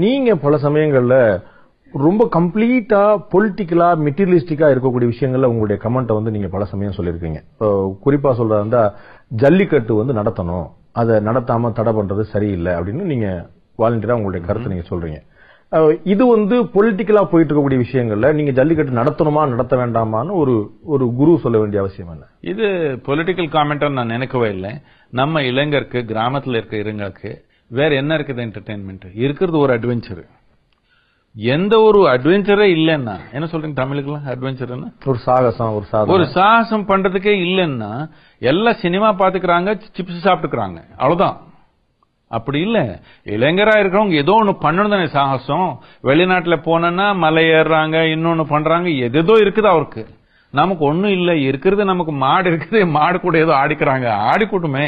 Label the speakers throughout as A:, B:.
A: நீங்க பல சமயங்கள்ல ரொம்ப கம்ப்ளீட்டா பொலிட்டிக்கலா மெட்டீரியலிஸ்டிக்கா இருக்கக்கூடிய விஷயங்கள்ல உங்களுடைய கமெண்ட்டை வந்து நீங்க பல சமயம் சொல்லியிருக்கீங்க குறிப்பா சொல்றதா இருந்தா ஜல்லிக்கட்டு வந்து நடத்தணும் அதை நடத்தாம தடை பண்றது சரியில்லை அப்படின்னு நீங்க வாலண்டியரா உங்களுடைய கருத்தை நீங்க சொல்றீங்க இது வந்து பொலிட்டிக்கலா போயிட்டு இருக்கக்கூடிய விஷயங்கள்ல நீங்க ஜல்லிக்கட்டு நடத்தணுமா நடத்த வேண்டாமான்னு ஒரு ஒரு குரு சொல்ல வேண்டிய அவசியம் இல்லை
B: இது பொலிட்டிக்கல் காமெண்ட் நான் நினைக்கவே இல்லை நம்ம இளைஞருக்கு கிராமத்தில் இருக்க இளைஞருக்கு வேற என்ன இருக்குது என்டர்டைன்மெண்ட் இருக்கிறது ஒரு அட்வென்ச்சர் எந்த ஒரு அட்வென்ச்சரே இல்லைன்னா என்ன சொல்றீங்க தமிழுக்குலாம் அட்வென்ச்சர்
C: ஒரு சாகசம் ஒரு சாகசம் ஒரு
B: சாகசம் பண்றதுக்கே இல்லைன்னா எல்லாம் சினிமா பாத்துக்கிறாங்க சிப்ஸ் சாப்பிட்டுக்கிறாங்க அவ்வளவுதான் அப்படி இல்ல இளைஞரா இருக்கிறவங்க ஏதோ ஒன்னு பண்ணணும் தானே சாகசம் வெளிநாட்டுல போனா மலை ஏறுறாங்க இன்னொன்னு பண்றாங்க எதோ இருக்குது அவருக்கு நமக்கு ஒண்ணும் இல்லை இருக்கிறது நமக்கு மாடு இருக்குது மாடு கூட ஏதோ ஆடிக்கிறாங்க ஆடிக்கூட்டுமே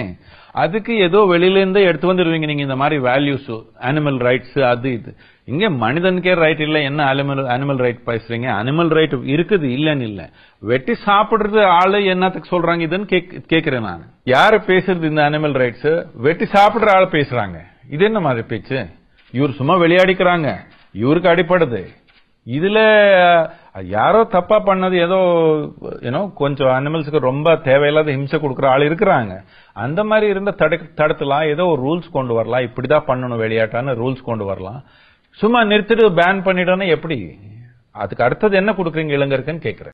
B: அதுக்கு ஏதோ வெளியில இருந்தே எடுத்து வந்துருவீங்க நீங்க இந்த மாதிரி வேல்யூஸ் அனிமல் ரைட்ஸ் அது இது இங்க மனிதனுக்கே ரைட் இல்ல என்ன அனிமல் அனிமல் ரைட் பேசுறீங்க அனிமல் ரைட் இருக்குது இல்லன்னு இல்ல வெட்டி சாப்பிடுறது ஆளு என்னத்துக்கு சொல்றாங்க இதுன்னு கேக்குறேன் நான் யாரு பேசுறது இந்த அனிமல் ரைட்ஸ் வெட்டி சாப்பிடுற ஆள் பேசுறாங்க இது என்ன மாதிரி பேச்சு இவர் சும்மா விளையாடிக்கிறாங்க இவருக்கு அடிப்படுது இதுல யாரோ தப்பா பண்ணது ஏதோ ஏன்னோ கொஞ்சம் அனிமல்ஸுக்கு ரொம்ப தேவையில்லாத ஹிம்சை கொடுக்குற ஆள் இருக்கிறாங்க அந்த மாதிரி இருந்த தடை தடுத்துலாம் ஏதோ ஒரு ரூல்ஸ் கொண்டு வரலாம் இப்படிதான் பண்ணணும் விளையாட்டான ரூல்ஸ் கொண்டு வரலாம் சும்மா நிறுத்திட்டு பேன் பண்ணிட்டோன்னா எப்படி அதுக்கு அடுத்தது என்ன கொடுக்குறீங்க இளைஞருக்குன்னு கேட்குறேன்